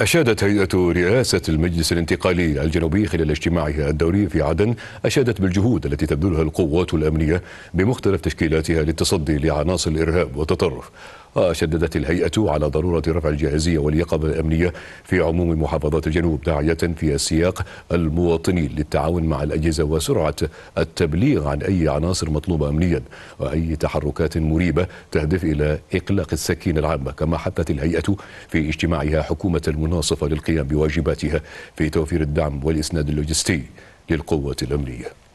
أشادت هيئة رئاسة المجلس الانتقالي الجنوبي خلال اجتماعها الدوري في عدن أشادت بالجهود التي تبذلها القوات الأمنية بمختلف تشكيلاتها للتصدي لعناصر الإرهاب والتطرف وشددت الهيئة على ضرورة رفع الجاهزية واليقظة الأمنية في عموم محافظات الجنوب داعية في السياق المواطنين للتعاون مع الأجهزة وسرعة التبليغ عن أي عناصر مطلوبة أمنيا وأي تحركات مريبة تهدف إلى إقلاق السكينة العامة كما حثت الهيئة في اجتماعها حكومة المنطقة المناصفة للقيام بواجباتها في توفير الدعم والإسناد اللوجستي للقوة الأمنية